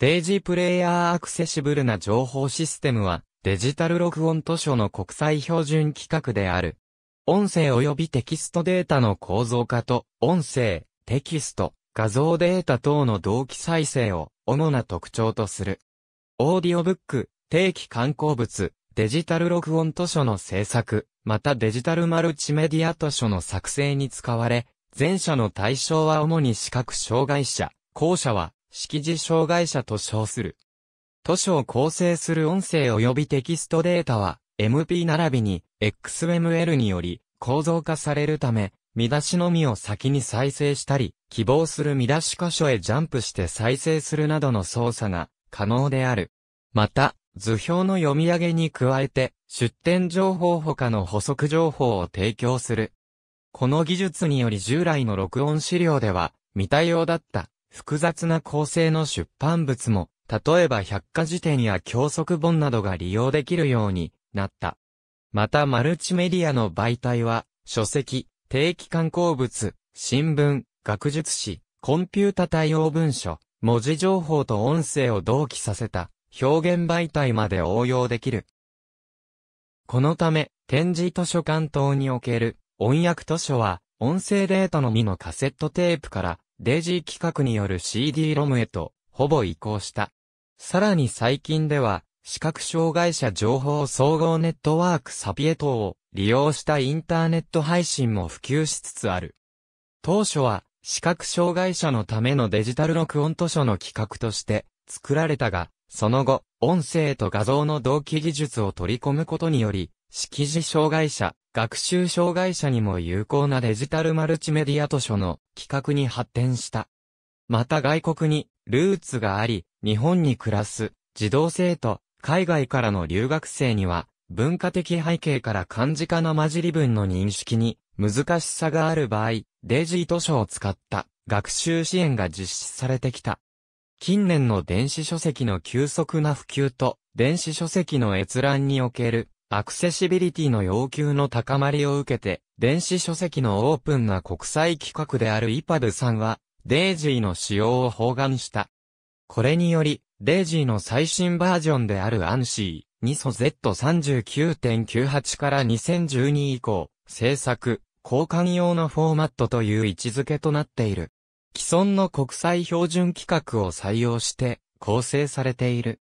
デイジープレイヤーアクセシブルな情報システムは、デジタル録音図書の国際標準規格である。音声及びテキストデータの構造化と、音声、テキスト、画像データ等の同期再生を主な特徴とする。オーディオブック、定期刊行物、デジタル録音図書の制作、またデジタルマルチメディア図書の作成に使われ、前者の対象は主に視覚障害者、後者は識字障害者と称する。図書を構成する音声及びテキストデータは MP 並びに XML により構造化されるため、見出しのみを先に再生したり、希望する見出し箇所へジャンプして再生するなどの操作が可能である。また、図表の読み上げに加えて、出典情報他の補足情報を提供する。この技術により従来の録音資料では、未対応だった複雑な構成の出版物も、例えば百科事典や教則本などが利用できるようになった。またマルチメディアの媒体は、書籍、定期刊行物、新聞、学術誌、コンピュータ対応文書、文字情報と音声を同期させた表現媒体まで応用できる。このため、展示図書館等における音訳図書は、音声データのみのカセットテープからデイジー企画による CD ロムへと、ほぼ移行した。さらに最近では、視覚障害者情報総合ネットワークサピエ等を利用したインターネット配信も普及しつつある。当初は、視覚障害者のためのデジタル録音図書の企画として作られたが、その後、音声と画像の同期技術を取り込むことにより、識字障害者、学習障害者にも有効なデジタルマルチメディア図書の企画に発展した。また外国にルーツがあり、日本に暮らす児童生徒、海外からの留学生には、文化的背景から漢字化の混じり文の認識に難しさがある場合、デジ図書を使った学習支援が実施されてきた。近年の電子書籍の急速な普及と、電子書籍の閲覧におけるアクセシビリティの要求の高まりを受けて、電子書籍のオープンな国際規格であるイパブさんは、デイジーの使用を包含した。これにより、デイジーの最新バージョンであるアンシー、ニソ Z39.98 から2012以降、制作、交換用のフォーマットという位置づけとなっている。既存の国際標準規格を採用して構成されている。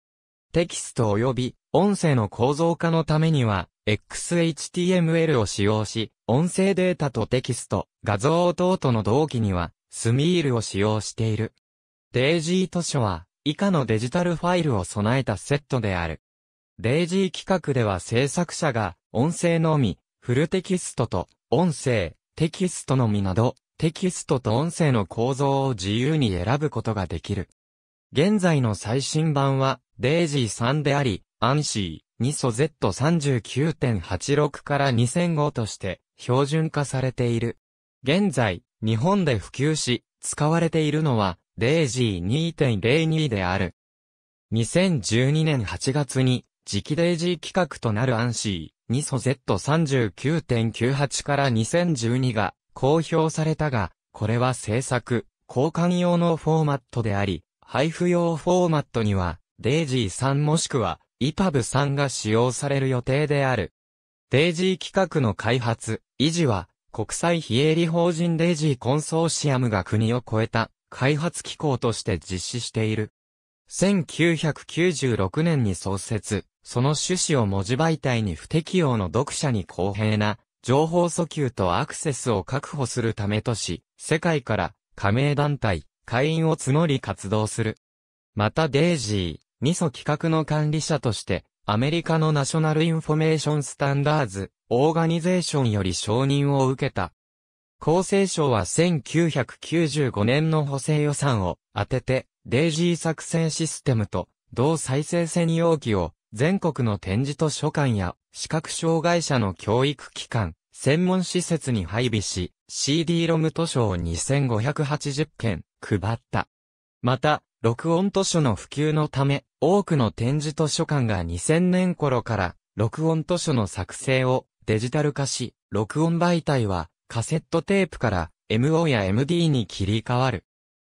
テキスト及び音声の構造化のためには、XHTML を使用し、音声データとテキスト、画像等との同期には、スミールを使用している。デイジー図書は、以下のデジタルファイルを備えたセットである。デイジー企画では制作者が、音声のみ、フルテキストと、音声、テキストのみなど、テキストと音声の構造を自由に選ぶことができる。現在の最新版は、デイジー3であり、アンシー、2素 Z39.86 から2005として標準化されている。現在、日本で普及し、使われているのは、デイジー2.02である。2012年8月に、次期デイジー規格となるアンシー、2素 Z39.98 から2012が公表されたが、これは制作、交換用のフォーマットであり、配布用フォーマットにはデイジー3もしくは、イパブ3が使用される予定である。デイジー企画の開発、維持は、国際非営利法人デイジーコンソーシアムが国を超えた開発機構として実施している。1996年に創設、その趣旨を文字媒体に不適用の読者に公平な情報訴求とアクセスを確保するためとし、世界から加盟団体、会員を募り活動する。またデイジー。ミソ企画の管理者として、アメリカのナショナルインフォメーションスタンダーズ、オーガニゼーションより承認を受けた。厚生省は1995年の補正予算を当てて、デイジー作成システムと、同再生専用機を、全国の展示図書館や、視覚障害者の教育機関、専門施設に配備し、CD ロム図書を2580件、配った。また、録音図書の普及のため、多くの展示図書館が2000年頃から、録音図書の作成をデジタル化し、録音媒体はカセットテープから MO や MD に切り替わる。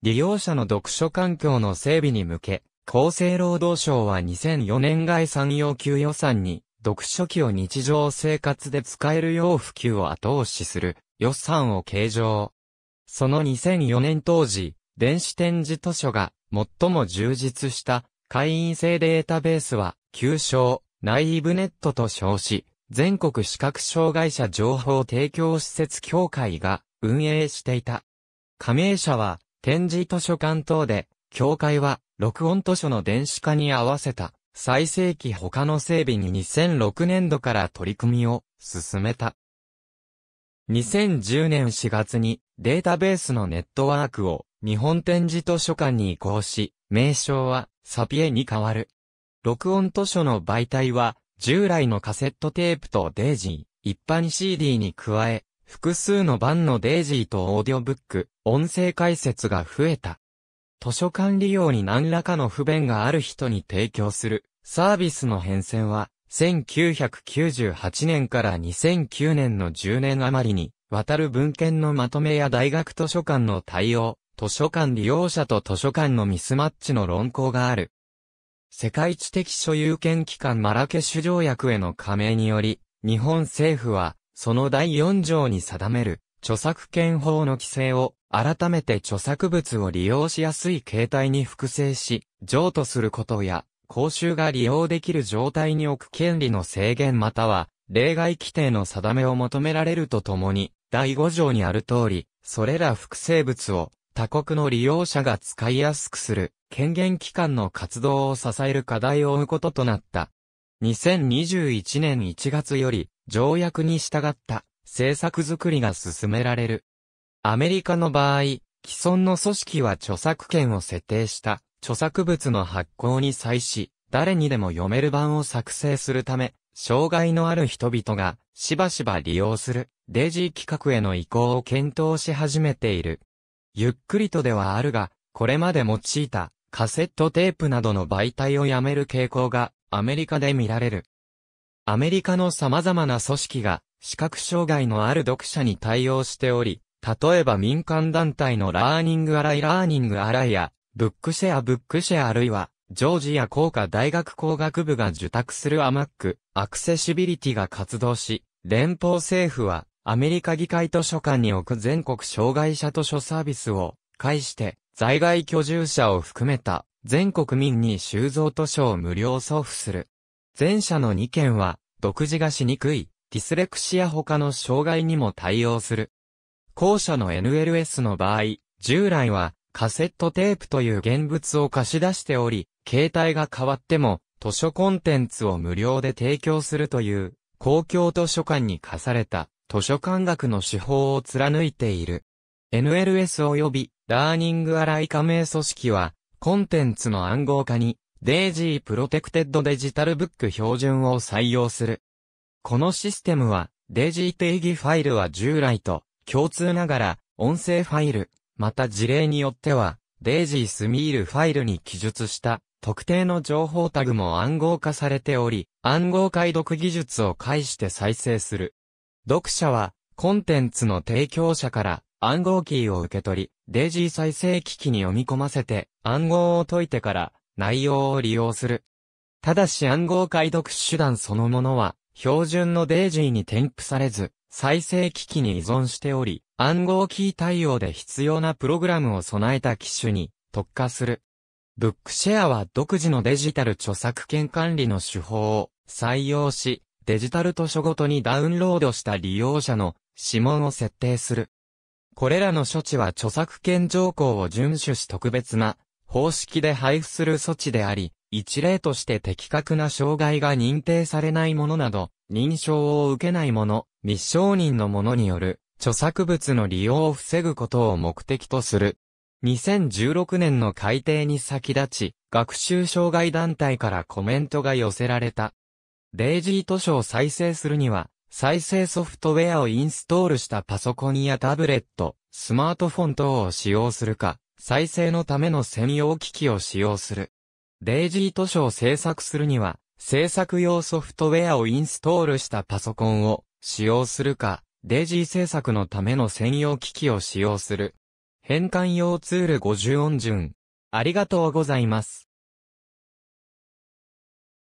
利用者の読書環境の整備に向け、厚生労働省は2004年外産要求予算に、読書機を日常生活で使えるよう普及を後押しする予算を計上。その2004年当時、電子展示図書が最も充実した会員制データベースは、旧称、ナーブネットと称し、全国視覚障害者情報提供施設協会が運営していた。加盟者は、展示図書館等で、協会は、録音図書の電子化に合わせた、最盛期他の整備に2006年度から取り組みを進めた。2010年4月にデータベースのネットワークを日本展示図書館に移行し、名称はサピエに変わる。録音図書の媒体は従来のカセットテープとデイジー、一般 CD に加え、複数の版のデイジーとオーディオブック、音声解説が増えた。図書館利用に何らかの不便がある人に提供するサービスの変遷は1998年から2009年の10年余りに渡る文献のまとめや大学図書館の対応、図書館利用者と図書館のミスマッチの論考がある。世界知的所有権機関マラケシュ条約への加盟により、日本政府は、その第4条に定める、著作権法の規制を、改めて著作物を利用しやすい形態に複製し、譲渡することや、公衆が利用できる状態に置く権利の制限または、例外規定の定めを求められるとともに、第5条にある通り、それら複製物を他国の利用者が使いやすくする権限機関の活動を支える課題を負うこととなった。2021年1月より条約に従った政策づくりが進められる。アメリカの場合、既存の組織は著作権を設定した著作物の発行に際し、誰にでも読める版を作成するため、障害のある人々がしばしば利用するデイジー企画への移行を検討し始めている。ゆっくりとではあるが、これまで用いたカセットテープなどの媒体をやめる傾向がアメリカで見られる。アメリカの様々な組織が視覚障害のある読者に対応しており、例えば民間団体のラーニングアライラーニングアライや、ブックシェアブックシェアあるいはジョージア工科大学工学部が受託するアマック、アクセシビリティが活動し、連邦政府は、アメリカ議会図書館に置く全国障害者図書サービスを、介して、在外居住者を含めた、全国民に収蔵図書を無料送付する。前者の2件は、独自がしにくい、ディスレクシア他の障害にも対応する。後者の NLS の場合、従来は、カセットテープという現物を貸し出しており、携帯が変わっても、図書コンテンツを無料で提供するという、公共図書館に課された、図書館学の手法を貫いている。NLS 及び、ラーニングアライ加盟組織は、コンテンツの暗号化に、デイジープロテクテッドデジタルブック標準を採用する。このシステムは、デイジー定義ファイルは従来と共通ながら、音声ファイル、また事例によっては、デイジースミールファイルに記述した特定の情報タグも暗号化されており、暗号解読技術を介して再生する。読者は、コンテンツの提供者から暗号キーを受け取り、デイジー再生機器に読み込ませて暗号を解いてから内容を利用する。ただし暗号解読手段そのものは標準のデイジーに添付されず、再生機器に依存しており、暗号キー対応で必要なプログラムを備えた機種に特化する。ブックシェアは独自のデジタル著作権管理の手法を採用し、デジタル図書ごとにダウンロードした利用者の指紋を設定する。これらの処置は著作権条項を遵守し特別な方式で配布する措置であり、一例として的確な障害が認定されないものなど、認証を受けないもの、未承認のものによる著作物の利用を防ぐことを目的とする。2016年の改定に先立ち、学習障害団体からコメントが寄せられた。デイジー図書を再生するには、再生ソフトウェアをインストールしたパソコンやタブレット、スマートフォン等を使用するか、再生のための専用機器を使用する。デイジー図書を制作するには、制作用ソフトウェアをインストールしたパソコンを使用するか、デイジー制作のための専用機器を使用する。変換用ツール50音順。ありがとうございます。